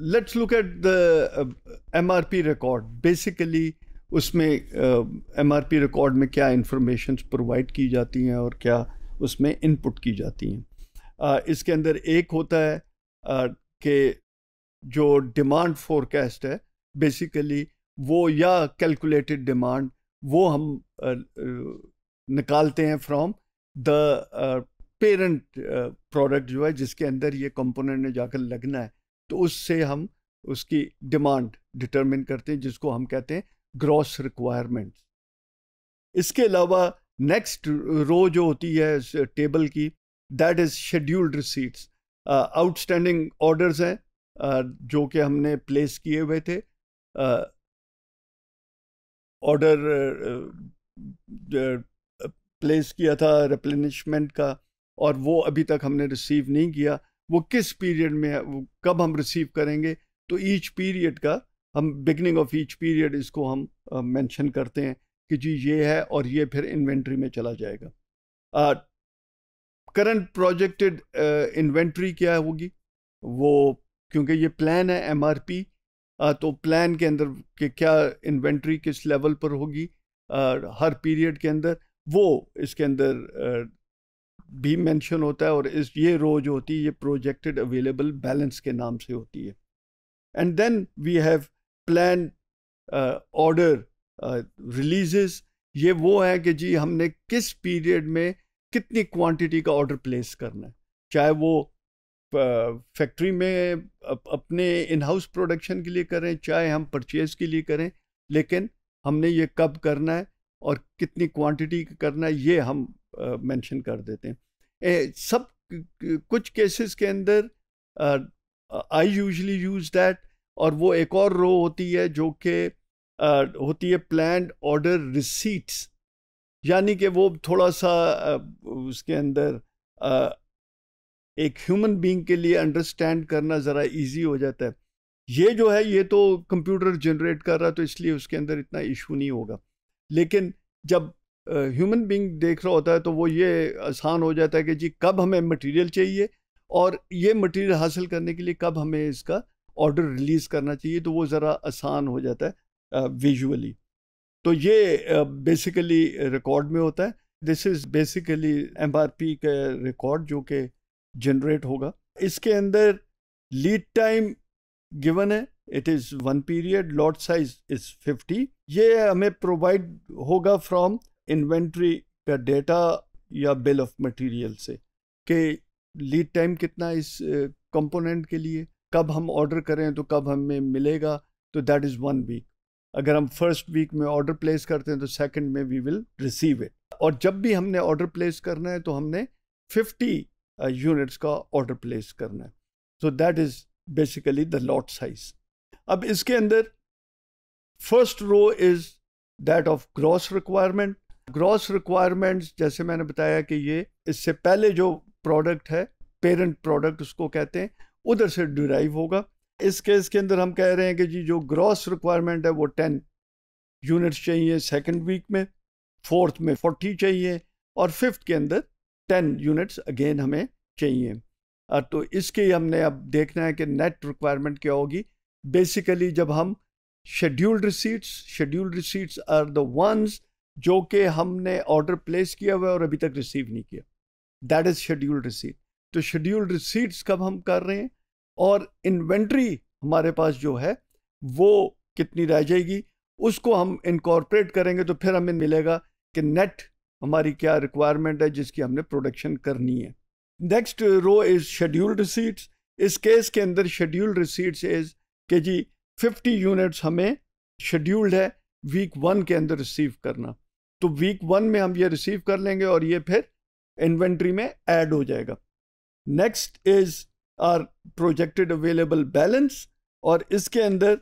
look at the M R P record basically उसमें M R P record में क्या information provide की जाती हैं और क्या उसमें इनपुट की जाती हैं uh, इसके अंदर एक होता है uh, कि जो डिमांड फोरकास्ट है बेसिकली वो या कैलकुलेटेड डिमांड वो हम uh, uh, निकालते हैं फ्रॉम द पेरेंट प्रोडक्ट जो है जिसके अंदर ये कंपोनेंट ने जाकर लगना है तो उससे हम उसकी डिमांड डिटरमिन करते हैं जिसको हम कहते हैं ग्रॉस रिक्वायरमेंट्स इसके अलावा नेक्स्ट रो जो होती है टेबल की that is scheduled receipts outstanding orders हैं uh, जो कि हमने प्लेस किए हुए थे ऑर्डर uh, प्लेस uh, किया था रिप्लेनिशमेंट का और वो अभी तक हमने रिसीव नहीं किया वो किस पीरियड में वो कब हम रिसीव करेंगे तो ईच पीरियड का हम बिगनिंग ऑफ ईच पीरियड इसको हम मेंशन करते हैं कि जी ये है और ये फिर इन्वेंट्री में चला जाएगा करंट प्रोजेक्टेड इन्वेंट्री क्या होगी वो क्योंकि ये प्लान है एम आर पी तो प्लान के अंदर के क्या इन्वेंट्री किस लेवल पर होगी uh, हर पीरियड के अंदर वो इसके अंदर भी मेंशन होता है और इस ये रोज होती है ये प्रोजेक्टेड अवेलेबल बैलेंस के नाम से होती है and then we have plan order releases ये वो है कि जी हमने किस पीरियड में कितनी क्वांटिटी का ऑर्डर प्लेस करना है चाहे वो फैक्ट्री uh, में अपने इन हाउस प्रोडक्शन के लिए करें चाहे हम परचेज के लिए करें लेकिन हमने ये कब करना है और कितनी क्वांटिटी करना ये हम मेंशन कर देते हैं ए, सब कुछ केसेस के अंदर आई यूजली यूज दैट और वो एक और रो होती है जो कि होती है प्लैंड ऑर्डर रिसीट्स यानी कि वो थोड़ा सा उसके अंदर आ, एक ह्यूमन बीइंग के लिए अंडरस्टैंड करना ज़रा इजी हो जाता है ये जो है ये तो कंप्यूटर जनरेट कर रहा तो इसलिए उसके अंदर इतना इशू नहीं होगा लेकिन जब ह्यूमन बींग देख रहा होता है तो वो ये आसान हो जाता है कि जी कब हमें मटेरियल चाहिए और ये मटेरियल हासिल करने के लिए कब हमें इसका ऑर्डर रिलीज़ करना चाहिए तो वो ज़रा आसान हो जाता है विजुअली तो ये बेसिकली रिकॉर्ड में होता है this is basically M R P का रिकॉर्ड जो कि जनरेट होगा इसके अंदर लीड टाइम गिवन है it is one period lot size is fifty ये हमें प्रोवाइड होगा फ्रॉम इन्वेंट्री का डेटा या बिल ऑफ मटेरियल से कि लीड टाइम कितना इस कंपोनेंट के लिए कब हम ऑर्डर करें तो कब हमें मिलेगा तो दैट इज़ वन वीक अगर हम फर्स्ट वीक में ऑर्डर प्लेस करते हैं तो सेकंड में वी विल रिसीव इट और जब भी हमने ऑर्डर प्लेस करना है तो हमने 50 यूनिट्स का ऑर्डर प्लेस करना है so that is basically the lot size अब इसके अंदर first row is that of gross requirement gross requirements जैसे मैंने बताया कि ये इससे पहले जो प्रोडक्ट है पेरेंट प्रोडक्ट उसको कहते हैं उधर से डिराइव होगा इस केस के अंदर हम कह रहे हैं कि जी जो ग्रॉस रिक्वायरमेंट है वो टेन यूनिट्स चाहिए सेकेंड वीक में फोर्थ में फोर्टी चाहिए और फिफ्थ के अंदर टेन यूनिट्स अगेन हमें चाहिए तो इसके हमने अब देखना है कि नेट रिक्वायरमेंट क्या होगी बेसिकली जब हम scheduled receipts scheduled receipts are the ones जो कि हमने ऑर्डर प्लेस किया हुआ और अभी तक रिसीव नहीं किया दैट इज़ शेड्यूल्ड रिसीट तो शेड्यूल्ड रिसीट्स कब हम कर रहे हैं और इन्वेंट्री हमारे पास जो है वो कितनी रह जाएगी उसको हम इनकॉर्पोरेट करेंगे तो फिर हमें मिलेगा कि नेट हमारी क्या रिक्वायरमेंट है जिसकी हमने प्रोडक्शन करनी है next row is scheduled receipts इस केस के अंदर शेड्यूल्ड रिसीट्स इज़ कि जी 50 यूनिट्स हमें शेड्यूल्ड है वीक वन के अंदर रिसीव करना तो वीक वन में हम ये रिसीव कर लेंगे और ये फिर इन्वेंट्री में ऐड हो जाएगा next is our projected available balance और इसके अंदर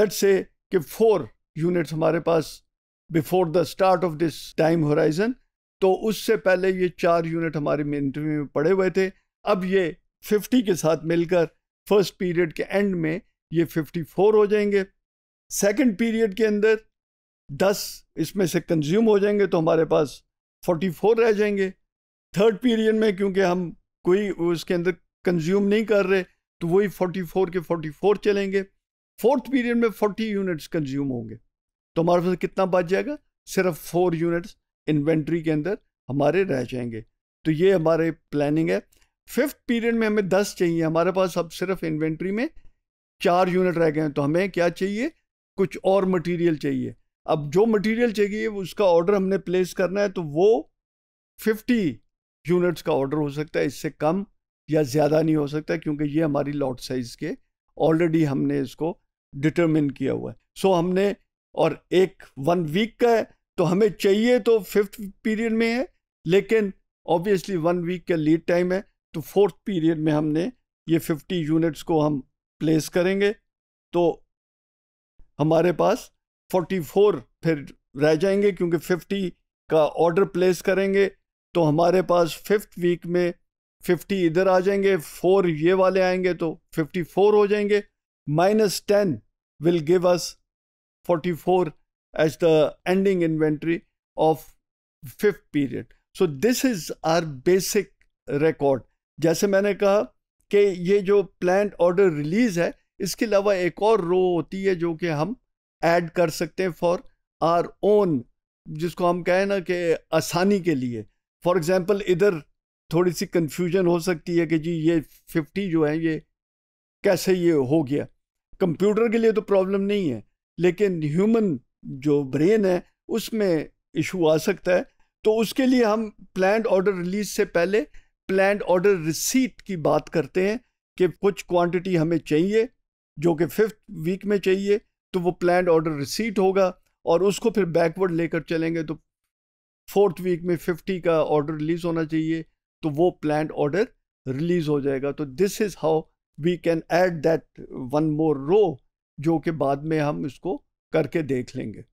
लेट्स से कि फोर यूनिट्स हमारे पास before the start of this time horizon तो उससे पहले ये चार यूनिट हमारे इंटरव्यू में पड़े हुए थे अब ये 50 के साथ मिलकर फर्स्ट पीरियड के एंड में ये 54 हो जाएंगे सेकंड पीरियड के अंदर 10 इसमें से कंज्यूम हो जाएंगे तो हमारे पास 44 रह जाएंगे थर्ड पीरियड में क्योंकि हम कोई उसके अंदर कंज्यूम नहीं कर रहे तो वही 44 के 44 चलेंगे फोर्थ पीरियड में 40 यूनिट्स कंज्यूम होंगे तो हमारे पास कितना बच जाएगा सिर्फ फोर यूनिट्स इन्वेंट्री के अंदर हमारे रह जाएंगे तो ये हमारे प्लानिंग है फिफ्थ पीरियड में हमें दस चाहिए हमारे पास अब सिर्फ इन्वेंट्री में चार यूनिट रह गए हैं तो हमें क्या चाहिए कुछ और मटेरियल चाहिए अब जो मटेरियल चाहिए उसका ऑर्डर हमने प्लेस करना है तो वो 50 यूनिट्स का ऑर्डर हो सकता है इससे कम या ज़्यादा नहीं हो सकता क्योंकि ये हमारी लॉट साइज़ के ऑलरेडी हमने इसको डिटरमिन किया हुआ है सो so हमने और एक वन वीक का है तो हमें चाहिए तो फिफ्थ पीरियड में है लेकिन ऑब्वियसली वन वीक का लीड टाइम है तो फोर्थ पीरियड में हमने ये 50 यूनिट्स को हम प्लेस करेंगे तो हमारे पास 44 फिर रह जाएंगे क्योंकि 50 का ऑर्डर प्लेस करेंगे तो हमारे पास फिफ्थ वीक में 50 इधर आ जाएंगे फोर ये वाले आएंगे तो 54 हो जाएंगे minus ten will give us 44 as the ending inventory of fifth period so this is our basic record जैसे मैंने कहा कि ये जो प्लान ऑर्डर रिलीज है इसके अलावा एक और रो होती है जो कि हम ऐड कर सकते हैं फॉर आर ओन जिसको हम कहें ना कि आसानी के लिए फॉर एग्ज़ाम्पल इधर थोड़ी सी कन्फ्यूजन हो सकती है कि जी ये फिफ्टी जो है ये कैसे ये हो गया कंप्यूटर के लिए तो प्रॉब्लम नहीं है लेकिन ह्यूमन जो ब्रेन है उसमें इशू आ सकता है तो उसके लिए हम प्लान ऑर्डर रिलीज से पहले प्लैंड ऑर्डर रिसीट की बात करते हैं कि कुछ क्वांटिटी हमें चाहिए जो कि फिफ्थ वीक में चाहिए तो वो प्लैंड ऑर्डर रिसीट होगा और उसको फिर बैकवर्ड लेकर चलेंगे तो फोर्थ वीक में फिफ्टी का ऑर्डर रिलीज़ होना चाहिए तो वो प्लैंड ऑर्डर रिलीज़ हो जाएगा तो this is how we can add that one more row जो कि बाद में हम इसको करके देख लेंगे